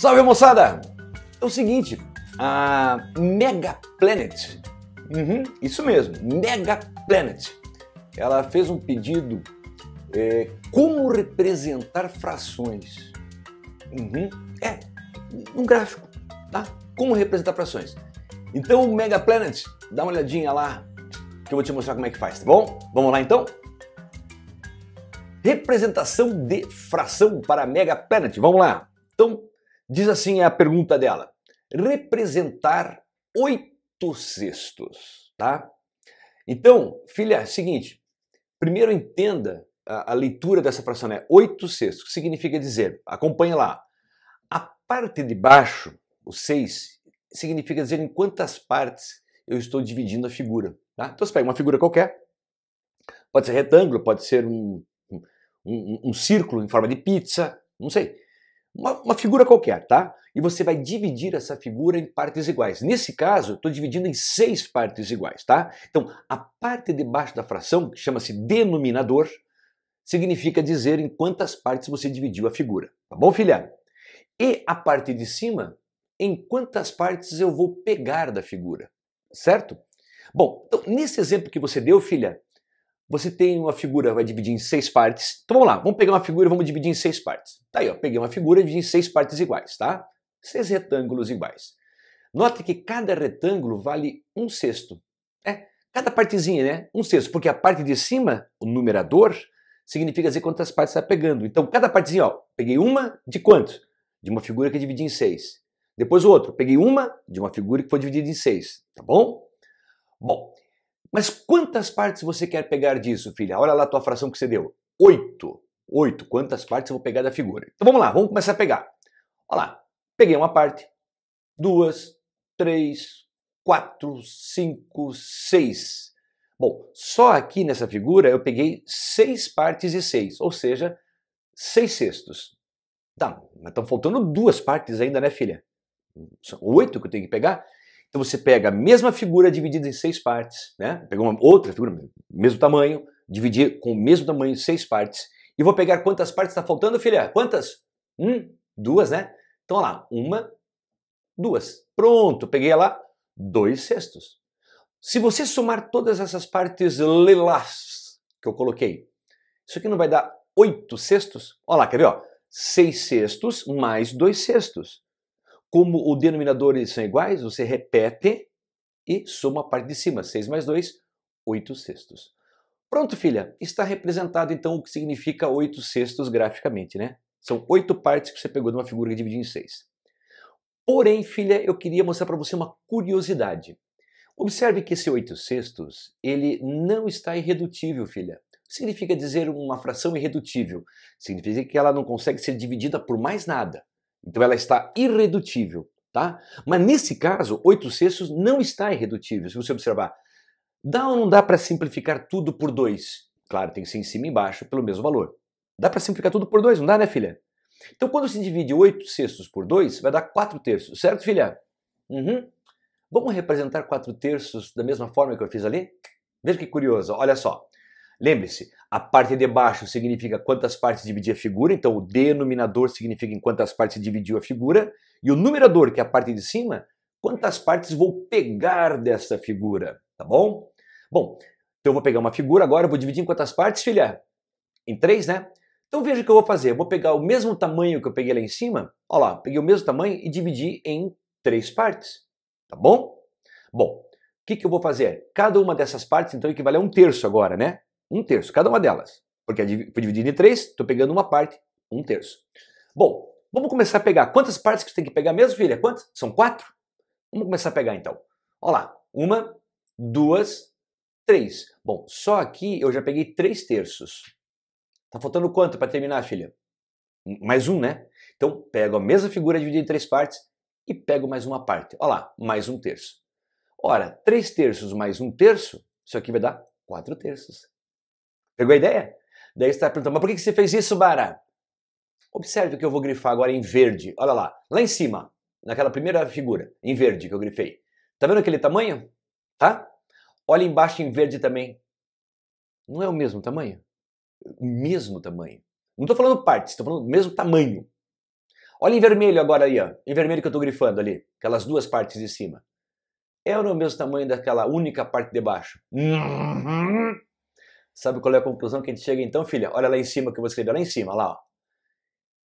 Salve moçada! É o seguinte, a Mega Planet, uhum, isso mesmo, Mega Planet, ela fez um pedido é, como representar frações. Uhum, é, um gráfico, tá? Como representar frações. Então o Mega Planet, dá uma olhadinha lá que eu vou te mostrar como é que faz, tá bom? Vamos lá então? Representação de fração para Mega Planet, vamos lá! Então Diz assim a pergunta dela: representar oito sextos, tá? Então, filha, é seguinte, primeiro entenda a, a leitura dessa fração, é oito sextos, que significa dizer, acompanha lá, a parte de baixo, o seis, significa dizer em quantas partes eu estou dividindo a figura, tá? Então você pega uma figura qualquer, pode ser retângulo, pode ser um, um, um, um círculo em forma de pizza, não sei uma, uma figura qualquer, tá? E você vai dividir essa figura em partes iguais. Nesse caso, estou dividindo em seis partes iguais, tá? Então, a parte de baixo da fração, que chama-se denominador, significa dizer em quantas partes você dividiu a figura, tá bom, filha? E a parte de cima, em quantas partes eu vou pegar da figura, certo? Bom, então, nesse exemplo que você deu, filha, você tem uma figura, vai dividir em seis partes. Então vamos lá, vamos pegar uma figura e vamos dividir em seis partes. Tá aí, ó, peguei uma figura e dividi em seis partes iguais, tá? Seis retângulos iguais. Note que cada retângulo vale um sexto. É, cada partezinha, né? Um sexto, porque a parte de cima, o numerador, significa dizer quantas partes está pegando. Então, cada partezinha, ó, peguei uma de quanto? De uma figura que eu dividi em seis. Depois o outro, peguei uma de uma figura que foi dividida em seis, tá bom? Bom, mas quantas partes você quer pegar disso, filha? Olha lá a tua fração que você deu. Oito. Oito. Quantas partes eu vou pegar da figura? Então vamos lá, vamos começar a pegar. Olha lá. Peguei uma parte, duas, três, quatro, cinco, seis. Bom, só aqui nessa figura eu peguei seis partes e seis, ou seja, seis sextos. Tá, mas estão faltando duas partes ainda, né, filha? São oito que eu tenho que pegar? Então você pega a mesma figura dividida em seis partes, né? Pegou uma outra figura, mesmo tamanho, dividir com o mesmo tamanho em seis partes. E vou pegar quantas partes está faltando, filha? Quantas? Um, duas, né? Então olha lá, uma, duas. Pronto, peguei lá dois sextos. Se você somar todas essas partes lilás que eu coloquei, isso aqui não vai dar oito sextos? Olha lá, quer ver? Ó, seis sextos mais dois sextos como o denominador eles são iguais, você repete e soma a parte de cima. 6 mais 2, 8 sextos. Pronto, filha. Está representado então o que significa 8 sextos graficamente, né? São oito partes que você pegou de uma figura que dividiu em seis. Porém, filha, eu queria mostrar para você uma curiosidade. Observe que esse 8 sextos, ele não está irredutível, filha. Significa dizer uma fração irredutível. Significa que ela não consegue ser dividida por mais nada. Então ela está irredutível, tá? Mas nesse caso, oito sextos não está irredutível, se você observar. Dá ou não dá para simplificar tudo por 2? Claro, tem que ser em cima e embaixo pelo mesmo valor. Dá para simplificar tudo por 2, não dá, né, filha? Então quando se divide oito sextos por 2, vai dar quatro terços, certo, filha? Uhum. Vamos representar quatro terços da mesma forma que eu fiz ali? Veja que curioso, olha só. Lembre-se, a parte de baixo significa quantas partes dividir a figura, então o denominador significa em quantas partes dividiu a figura, e o numerador, que é a parte de cima, quantas partes vou pegar dessa figura, tá bom? Bom, então eu vou pegar uma figura agora, vou dividir em quantas partes, filha? Em três, né? Então veja o que eu vou fazer. Eu vou pegar o mesmo tamanho que eu peguei lá em cima, olha lá, peguei o mesmo tamanho e dividi em três partes, tá bom? Bom, o que, que eu vou fazer? Cada uma dessas partes, então, equivale a um terço agora, né? Um terço, cada uma delas. Porque é foi dividido em três, estou pegando uma parte, um terço. Bom, vamos começar a pegar. Quantas partes que você tem que pegar mesmo, filha? Quantas? São quatro? Vamos começar a pegar então. Olha lá, uma, duas, três. Bom, só aqui eu já peguei três terços. Tá faltando quanto para terminar, filha? Mais um, né? Então, pego a mesma figura dividida em três partes e pego mais uma parte. Olha lá, mais um terço. Ora, três terços mais um terço, isso aqui vai dar quatro terços. Pegou a ideia? Daí você está perguntando, mas por que você fez isso, Bara? Observe que eu vou grifar agora em verde. Olha lá, lá em cima, naquela primeira figura, em verde que eu grifei. Tá vendo aquele tamanho? Tá? Olha embaixo em verde também. Não é o mesmo tamanho? O mesmo tamanho. Não estou falando partes, estou falando o mesmo tamanho. Olha em vermelho agora aí, ó. Em vermelho que eu estou grifando ali, aquelas duas partes de cima. É, é o mesmo tamanho daquela única parte de baixo? Uhum. Sabe qual é a conclusão que a gente chega então, filha? Olha lá em cima que eu vou escrever, lá em cima, lá. Ó.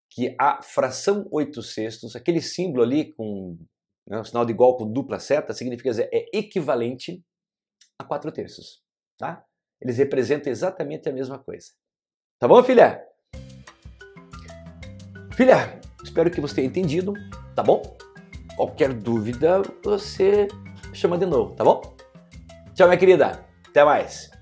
Que a fração 8 sextos, aquele símbolo ali com né, um sinal de igual com dupla seta, significa dizer, é equivalente a 4 terços. Tá? Eles representam exatamente a mesma coisa. Tá bom, filha? Filha, espero que você tenha entendido, tá bom? Qualquer dúvida, você chama de novo, tá bom? Tchau, minha querida. Até mais.